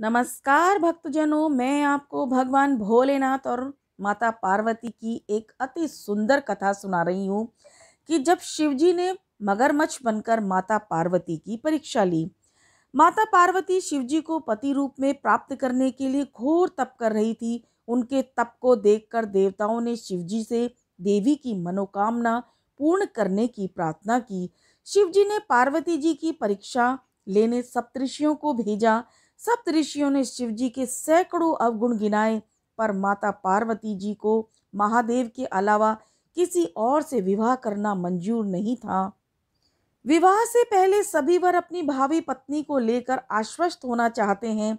नमस्कार भक्तजनों मैं आपको भगवान भोलेनाथ और माता पार्वती की एक अति सुंदर कथा सुना रही हूँ कि जब शिवजी ने मगरमच्छ बनकर माता पार्वती की परीक्षा ली माता पार्वती शिवजी को पति रूप में प्राप्त करने के लिए घोर तप कर रही थी उनके तप को देखकर देवताओं ने शिवजी से देवी की मनोकामना पूर्ण करने की प्रार्थना की शिवजी ने पार्वती जी की परीक्षा लेने सप्तषियों को भेजा सप्त ऋषियों ने शिव जी के सैकड़ों अवगुण गिनाए पर माता पार्वती जी को महादेव के अलावा किसी और से विवाह करना मंजूर नहीं था विवाह से पहले सभी वर अपनी भावी पत्नी को लेकर आश्वस्त होना चाहते हैं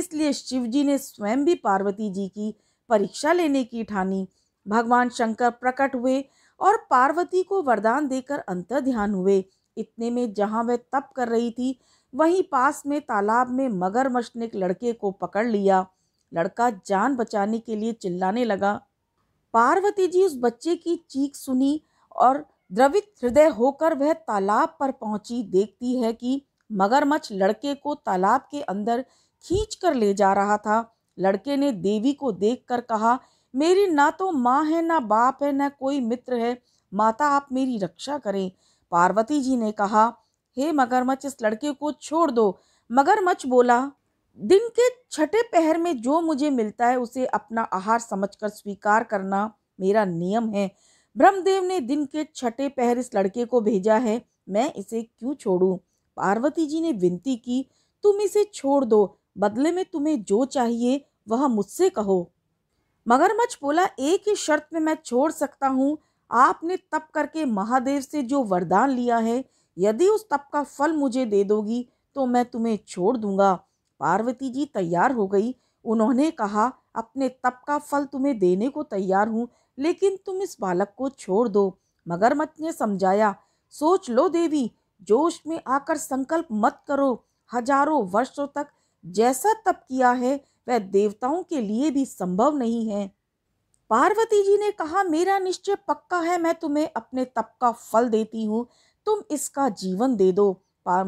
इसलिए शिव जी ने स्वयं भी पार्वती जी की परीक्षा लेने की ठानी भगवान शंकर प्रकट हुए और पार्वती को वरदान देकर अंतर ध्यान हुए इतने में जहाँ वह तप कर रही थी वहीं पास में तालाब में मगरमच्छ ने एक लड़के को पकड़ लिया लड़का जान बचाने के लिए चिल्लाने लगा पार्वती जी उस बच्चे की चीख सुनी और द्रवित हृदय होकर वह तालाब पर पहुंची देखती है कि मगरमच्छ लड़के को तालाब के अंदर खींच कर ले जा रहा था लड़के ने देवी को देख कर कहा मेरी ना तो माँ है ना बाप है ना कोई मित्र है माता आप मेरी रक्षा करें पार्वती जी ने कहा हे मगरमच्छ इस लड़के को छोड़ दो मगरमच्छ बोला दिन के छठे पहर में जो मुझे मिलता है उसे अपना आहार समझकर स्वीकार करना मेरा नियम है ब्रह्मदेव ने दिन के छठे पहर इस लड़के को भेजा है मैं इसे क्यों छोड़ूं पार्वती जी ने विनती की तुम इसे छोड़ दो बदले में तुम्हें जो चाहिए वह मुझसे कहो मगरमच्छ बोला एक ही शर्त में मैं छोड़ सकता हूँ आपने तप करके महादेव से जो वरदान लिया है यदि उस तप का फल मुझे दे दोगी तो मैं तुम्हें छोड़ दूंगा पार्वती जी तैयार हो गई उन्होंने कहा अपने तप का फल तुम्हें देने को तैयार हूँ लेकिन तुम इस बालक को छोड़ दो मत ने समझाया सोच लो देवी जोश में आकर संकल्प मत करो हजारों वर्षों तक जैसा तप किया है वह देवताओं के लिए भी संभव नहीं है पार्वती जी ने कहा मेरा निश्चय पक्का है मैं तुम्हें अपने तप का फल देती हूँ तुम इसका जीवन दे दो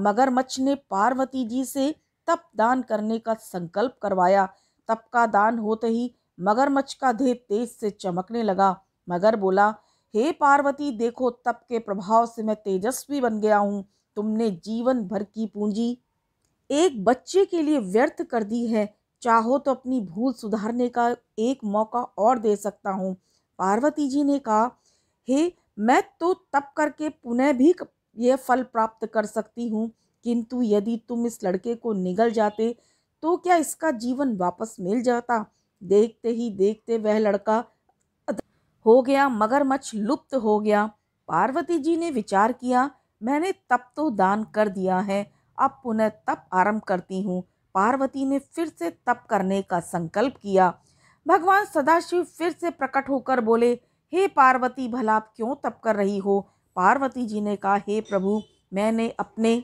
मगरमच्छ ने पार्वती जी से तप दान करने का संकल्प करवाया तप का दान होते ही मगरमच्छ का देह तेज से चमकने लगा मगर बोला हे पार्वती देखो तप के प्रभाव से मैं तेजस्वी बन गया हूँ तुमने जीवन भर की पूंजी एक बच्चे के लिए व्यर्थ कर दी है चाहो तो अपनी भूल सुधारने का एक मौका और दे सकता हूँ पार्वती जी ने कहा हे मैं तो तप करके पुनः भी यह फल प्राप्त कर सकती हूँ किंतु यदि तुम इस लड़के को निगल जाते तो क्या इसका जीवन वापस मिल जाता देखते ही देखते वह लड़का हो गया मगरमच्छ लुप्त हो गया पार्वती जी ने विचार किया मैंने तप तो दान कर दिया है अब पुनः तप आरंभ करती हूँ पार्वती ने फिर से तप करने का संकल्प किया भगवान सदाशिव फिर से प्रकट होकर बोले हे पार्वती भला क्यों तप कर रही हो पार्वती जी ने कहा हे प्रभु मैंने अपने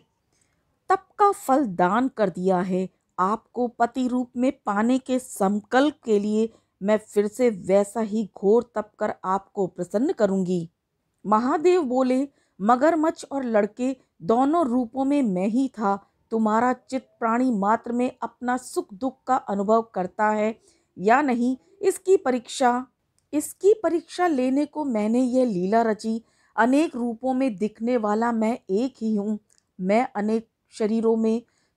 तप का फल दान कर दिया है आपको पति रूप में पाने के संकल्प के लिए मैं फिर से वैसा ही घोर तप कर आपको प्रसन्न करूंगी महादेव बोले मगरमच्छ और लड़के दोनों रूपों में मैं ही था तुम्हारा चित्त प्राणी मात्र में अपना सुख दुख का अनुभव करता है या नहीं इसकी परीक्षा इसकी परीक्षा लेने को मैंने यह लीला रची अनेक रूपों में दिखने वाला मैं एक ही हूँ मैं अनेक शरीरों में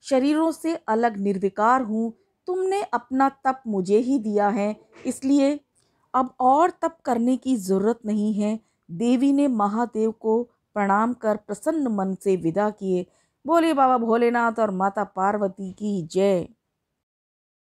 शरीरों से अलग निर्विकार हूँ तुमने अपना तप मुझे ही दिया है इसलिए अब और तप करने की ज़रूरत नहीं है देवी ने महादेव को प्रणाम कर प्रसन्न मन से विदा किए बोले बाबा भोलेनाथ और माता पार्वती की जय